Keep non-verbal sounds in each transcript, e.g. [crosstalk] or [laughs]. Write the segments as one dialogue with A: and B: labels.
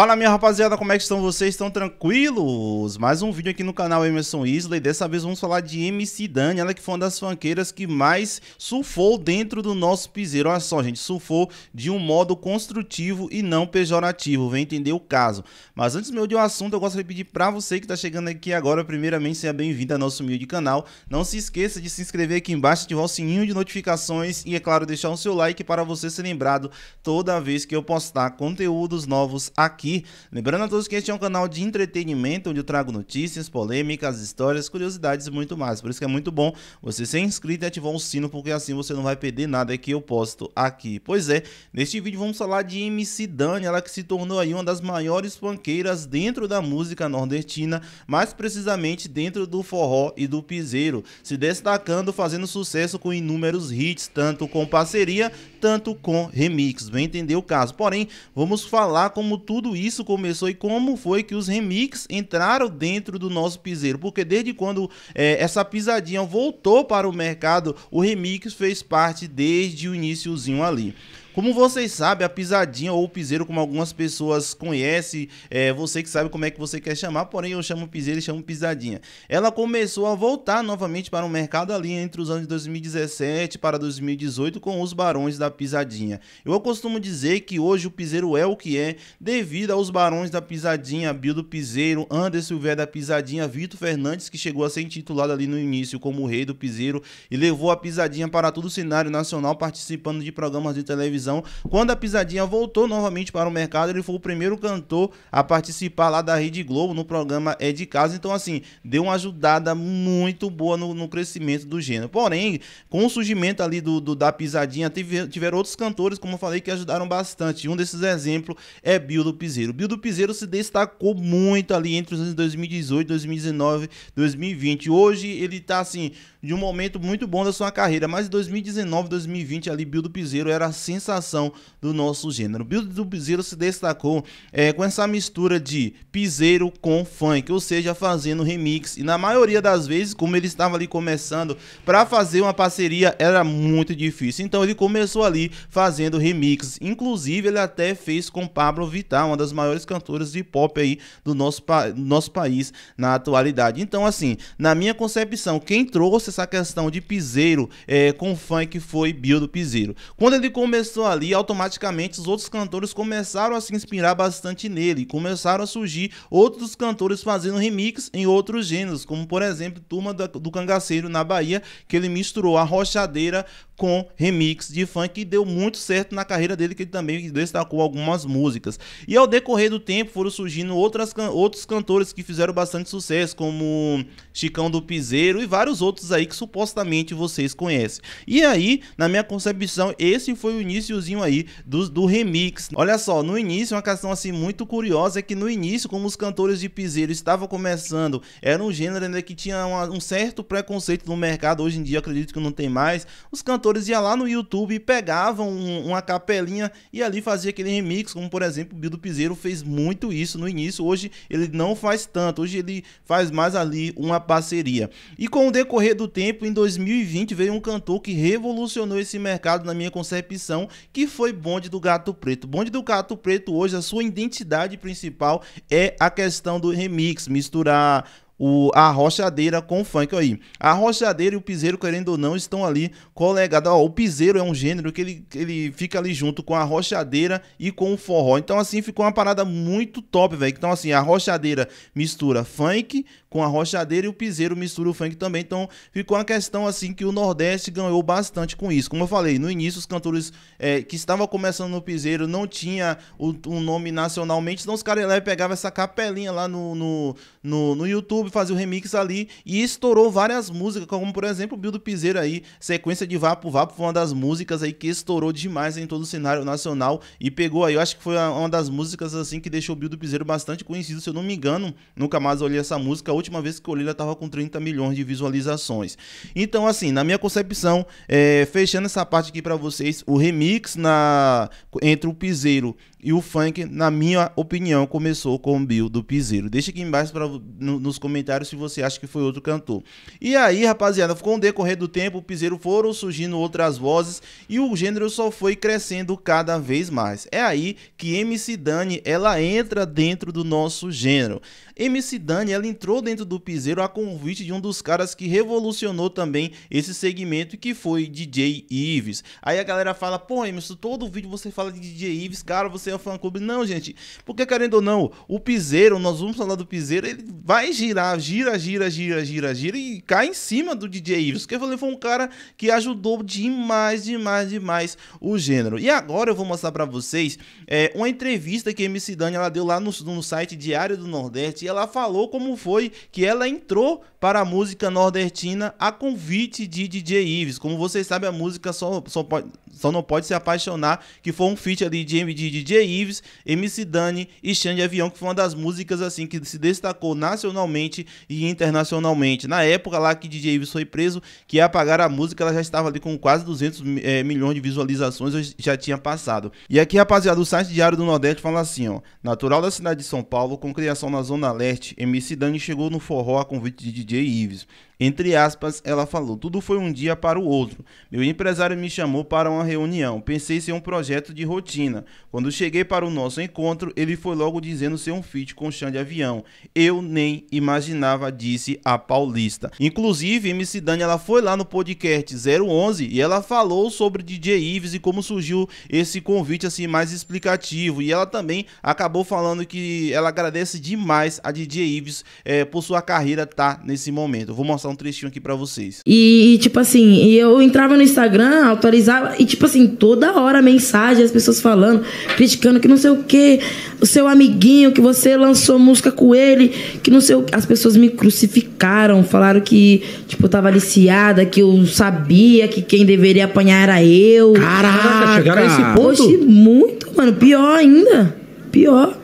A: Fala minha rapaziada, como é que estão vocês? Estão tranquilos? Mais um vídeo aqui no canal Emerson Isley. dessa vez vamos falar de MC Dani, ela que foi uma das funkeiras que mais surfou dentro do nosso piseiro. Olha só gente, surfou de um modo construtivo e não pejorativo, vem entender o caso. Mas antes meu de um assunto, eu gostaria de pedir pra você que tá chegando aqui agora, primeiramente seja bem-vindo ao nosso humilde canal. Não se esqueça de se inscrever aqui embaixo, ativar o sininho de notificações e é claro deixar o seu like para você ser lembrado toda vez que eu postar conteúdos novos aqui aqui. Lembrando a todos que este é um canal de entretenimento, onde eu trago notícias, polêmicas, histórias, curiosidades e muito mais. Por isso que é muito bom você ser inscrito e ativar o sino, porque assim você não vai perder nada que eu posto aqui. Pois é, neste vídeo vamos falar de MC Dani, ela que se tornou aí uma das maiores panqueiras dentro da música nordestina, mais precisamente dentro do forró e do piseiro, se destacando fazendo sucesso com inúmeros hits, tanto com parceria tanto com remix, bem entender o caso. Porém, vamos falar como tudo isso começou e como foi que os remix entraram dentro do nosso piseiro, porque desde quando é, essa pisadinha voltou para o mercado, o remix fez parte desde o iníciozinho ali. Como vocês sabem, a pisadinha ou o piseiro, como algumas pessoas conhecem, é você que sabe como é que você quer chamar, porém eu chamo piseiro e chamo pisadinha. Ela começou a voltar novamente para o mercado ali entre os anos 2017 para 2018 com os barões da pisadinha. Eu costumo dizer que hoje o piseiro é o que é devido aos barões da pisadinha, Bildo Piseiro, Anderson Silveira da pisadinha, Vitor Fernandes, que chegou a ser intitulado ali no início como o rei do piseiro e levou a pisadinha para todo o cenário nacional participando de programas de televisão televisão. Quando a Pisadinha voltou novamente para o mercado, ele foi o primeiro cantor a participar lá da Rede Globo no programa É de Casa. Então, assim, deu uma ajudada muito boa no, no crescimento do gênero. Porém, com o surgimento ali do, do da Pisadinha, teve, tiveram outros cantores, como eu falei, que ajudaram bastante. Um desses exemplos é do Piseiro. do Piseiro se destacou muito ali entre os anos 2018, 2019, 2020. Hoje ele tá assim de um momento muito bom da sua carreira, mas 2019, 2020 ali Bildo Piseiro era a sensação do nosso gênero. Bildo Piseiro se destacou é, com essa mistura de piseiro com funk, ou seja, fazendo remix e na maioria das vezes, como ele estava ali começando para fazer uma parceria era muito difícil, então ele começou ali fazendo remix, inclusive ele até fez com Pablo Vittar, uma das maiores cantoras de pop aí do nosso, pa nosso país na atualidade. Então assim, na minha concepção, quem trouxe essa questão de piseiro é, com funk foi Bill do Piseiro. Quando ele começou ali, automaticamente os outros cantores começaram a se inspirar bastante nele. Começaram a surgir outros cantores fazendo remix em outros gêneros, como por exemplo Turma do Cangaceiro na Bahia, que ele misturou a rochadeira com remix de funk que deu muito certo na carreira dele, que ele também destacou algumas músicas. E ao decorrer do tempo foram surgindo outras, outros cantores que fizeram bastante sucesso, como Chicão do Piseiro e vários outros aí que supostamente vocês conhecem. E aí, na minha concepção, esse foi o iníciozinho aí do, do remix. Olha só, no início, uma questão assim muito curiosa é que no início, como os cantores de Piseiro estavam começando, era um gênero ainda que tinha uma, um certo preconceito no mercado, hoje em dia acredito que não tem mais, os cantores compositores iam lá no YouTube, pegavam um, uma capelinha e ali fazia aquele remix, como por exemplo, o Do Piseiro fez muito isso no início. Hoje ele não faz tanto, hoje ele faz mais ali uma parceria. E com o decorrer do tempo, em 2020 veio um cantor que revolucionou esse mercado na minha concepção, que foi Bonde do Gato Preto. Bonde do Gato Preto hoje a sua identidade principal é a questão do remix, misturar o, a rochadeira com o funk aí. A rochadeira e o piseiro, querendo ou não, estão ali colegados. Ó, o piseiro é um gênero que ele, ele fica ali junto com a rochadeira e com o forró. Então, assim, ficou uma parada muito top, velho. Então, assim, a rochadeira mistura funk com a rochadeira e o piseiro mistura o funk também. Então ficou uma questão assim que o Nordeste ganhou bastante com isso. Como eu falei, no início os cantores é, que estavam começando no piseiro não tinha o, um nome nacionalmente, então os caras lá pegavam essa capelinha lá no, no, no, no YouTube, faziam o remix ali e estourou várias músicas, como por exemplo o Bill do Piseiro aí, sequência de Vapo Vapo foi uma das músicas aí que estourou demais em todo o cenário nacional e pegou aí, eu acho que foi uma das músicas assim que deixou o Bill do Piseiro bastante conhecido, se eu não me engano, nunca mais olhei essa música última vez que eu olhei, ela estava com 30 milhões de visualizações. Então, assim, na minha concepção, é, fechando essa parte aqui para vocês, o remix na entre o Piseiro e o funk, na minha opinião, começou com o Bill do Piseiro. Deixa aqui embaixo pra, no, nos comentários se você acha que foi outro cantor. E aí, rapaziada, com o decorrer do tempo, o Piseiro foram surgindo outras vozes e o gênero só foi crescendo cada vez mais. É aí que MC Dani, ela entra dentro do nosso gênero. MC Dani, ela entrou dentro do Piseiro a convite de um dos caras que revolucionou também esse segmento, que foi DJ Ives. Aí a galera fala, pô, Emerson, todo vídeo você fala de DJ Ives, cara, você pertencer ao fã-clube. Não, gente. Porque, querendo ou não, o piseiro, nós vamos falar do piseiro, ele vai girar, gira, gira, gira, gira, gira e cai em cima do DJ Ives. Que eu falei, foi um cara que ajudou demais, demais, demais o gênero. E agora eu vou mostrar para vocês é, uma entrevista que a MC Dani ela deu lá no, no site Diário do Nordeste e ela falou como foi que ela entrou para a música nordestina a convite de DJ Ives. Como vocês sabem, a música só, só, pode, só não pode se apaixonar, que foi um feat ali de, de DJ Ives, MC Dani e Xande Avião, que foi uma das músicas assim que se destacou nacionalmente e internacionalmente. Na época lá que DJ Ives foi preso, que apagar a música, ela já estava ali com quase 200 é, eh, milhões de visualizações, já tinha passado. E aqui, rapaziada, o site Diário do Nordeste fala assim, ó. Natural da cidade de São Paulo, com criação na Zona Leste, MC Dani chegou no forró a convite de DJ Ives. Entre aspas, ela falou: Tudo foi um dia para o outro. Meu empresário me chamou para uma reunião. Pensei ser um projeto de rotina. Quando cheguei para o nosso encontro, ele foi logo dizendo ser um feat com chão de avião. Eu nem imaginava, disse a paulista. Inclusive, MC Dani ela foi lá no podcast 011 e ela falou sobre DJ Ives e como surgiu esse convite assim mais explicativo. E ela também acabou falando que ela agradece demais a DJ Ives eh, por sua carreira tá nesse momento. vou mostrar um trechinho aqui para vocês.
B: E, tipo assim, eu entrava no Instagram, autorizava, e, tipo assim, toda hora mensagem, as pessoas falando, criticando que não sei o que, o seu amiguinho, que você lançou música com ele, que não sei o que. As pessoas me crucificaram, falaram que, tipo, eu tava aliciada, que eu sabia que quem deveria apanhar era eu. Caraca, Caraca chegaram a esse ponto. Poxa, muito, mano. Pior ainda. Pior.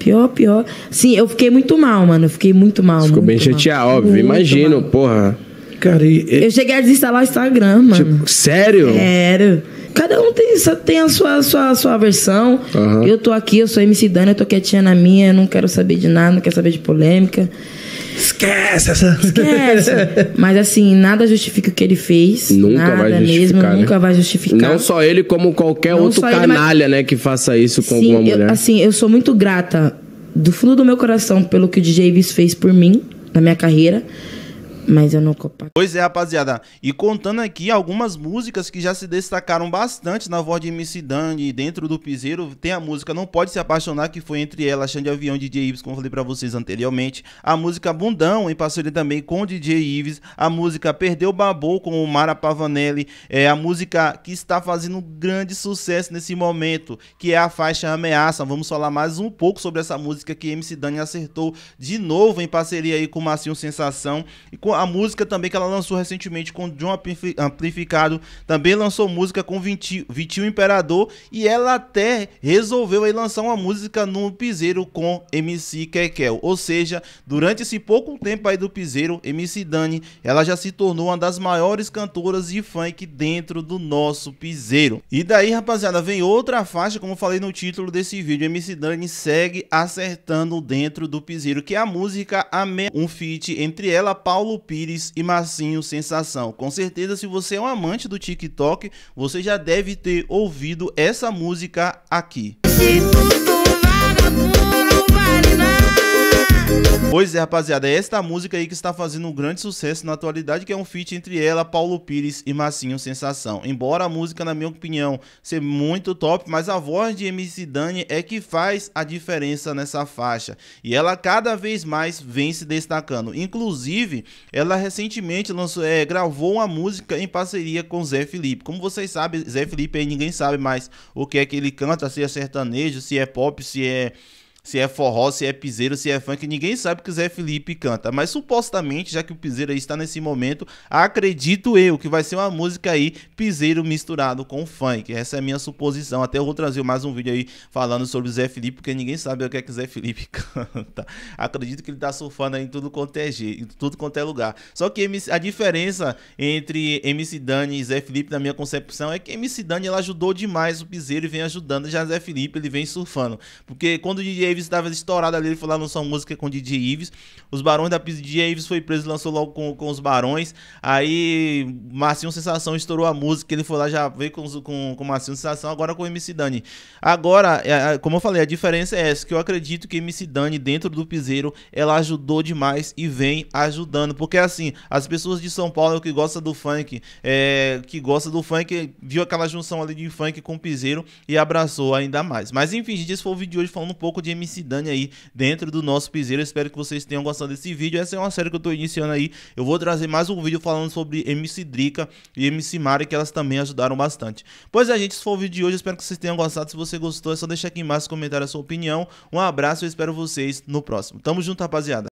B: Pior, pior. Sim, eu fiquei muito mal, mano. Eu fiquei muito mal. Ficou muito bem chateado, óbvio. Muito Imagino, mal. porra. Cara, e, e... Eu cheguei a desinstalar o Instagram, mano. Tipo, sério? Sério. Cada um tem, tem a sua, sua, sua versão. Uhum. Eu tô aqui, eu sou MC Dana, eu tô quietinha na minha, eu não quero saber de nada, não quero saber de polêmica. Esquece essa. Esquece. [laughs] Mas assim, nada justifica o que ele fez. Nunca nada vai justificar. Mesmo, né? Nunca vai justificar. Não só
A: ele, como qualquer Não outro canalha, ele, mas... né, que faça isso com Sim, alguma mulher. Eu,
B: assim, eu sou muito grata do fundo do meu coração pelo que o DJ Viz fez por mim na minha carreira mas eu não compartilho.
A: Pois é, rapaziada. E contando aqui algumas músicas que já se destacaram bastante na voz de MC Dani dentro do Piseiro, tem a música Não Pode Se Apaixonar, que foi entre ela, Xande Avião e DJ Ives, como eu falei pra vocês anteriormente. A música Bundão, em parceria também com o DJ Ives. A música Perdeu Babou, com o Mara Pavanelli. É a música que está fazendo um grande sucesso nesse momento, que é a faixa Ameaça. Vamos falar mais um pouco sobre essa música que MC Dani acertou de novo em parceria aí com o Marcinho Sensação. E com a música também que ela lançou recentemente com John Amplificado, também lançou música com Vitinho, Vitinho Imperador e ela até resolveu aí lançar uma música no Piseiro com MC Kekel. Ou seja, durante esse pouco tempo aí do Piseiro, MC Dani, ela já se tornou uma das maiores cantoras de funk dentro do nosso Piseiro. E daí, rapaziada, vem outra faixa, como falei no título desse vídeo, MC Dani segue acertando dentro do Piseiro, que é a música Amé, um feat entre ela, Paulo Pires e Marcinho Sensação. Com certeza, se você é um amante do TikTok, você já deve ter ouvido essa música aqui. Pois é, rapaziada, é esta música aí que está fazendo um grande sucesso na atualidade, que é um feat entre ela, Paulo Pires e Massinho Sensação. Embora a música, na minha opinião, ser muito top, mas a voz de MC Dani é que faz a diferença nessa faixa. E ela cada vez mais vem se destacando. Inclusive, ela recentemente lançou, é, gravou uma música em parceria com Zé Felipe. Como vocês sabem, Zé Felipe aí ninguém sabe mais o que é que ele canta, se é sertanejo, se é pop, se é se é forró, se é piseiro, se é funk, ninguém sabe que o Zé Felipe canta. Mas supostamente, já que o piseiro aí está nesse momento, acredito eu que vai ser uma música aí piseiro misturado com funk. Essa é a minha suposição. Até eu vou trazer mais um vídeo aí falando sobre o Zé Felipe, porque ninguém sabe o que é que o Zé Felipe [laughs] canta. Acredito que ele está surfando aí em tudo quanto é, em tudo quanto é lugar. Só que a diferença entre MC Dani e Zé Felipe, na minha concepção, é que MC Dani ela ajudou demais o piseiro e vem ajudando já Zé Felipe, ele vem surfando. Porque quando o DJ Davis estava estourado ali, ele foi lá lançar uma música com o DJ Ives. Os Barões da Pizza DJ Ives foi preso, lançou logo com, com os Barões. Aí Marcinho Sensação estourou a música, ele foi lá já veio com, com, com Marcinho Sensação, agora com o MC Dani. Agora, é, é, como eu falei, a diferença é essa, que eu acredito que MC Dani dentro do Piseiro, ela ajudou demais e vem ajudando, porque assim, as pessoas de São Paulo que gostam do funk, é, que gosta do funk, viu aquela junção ali de funk com Piseiro e abraçou ainda mais. Mas enfim, gente, esse foi o vídeo de hoje falando um pouco de MC MC Dani aí dentro do nosso piseiro. Espero que vocês tenham gostado desse vídeo. Essa é uma série que eu tô iniciando aí. Eu vou trazer mais um vídeo falando sobre MC Drica e MC Mari, que elas também ajudaram bastante. Pois é, gente, esse foi o vídeo de hoje. Espero que vocês tenham gostado. Se você gostou, é só deixar aqui embaixo comentar a sua opinião. Um abraço e espero vocês no próximo. Tamo junto, rapaziada.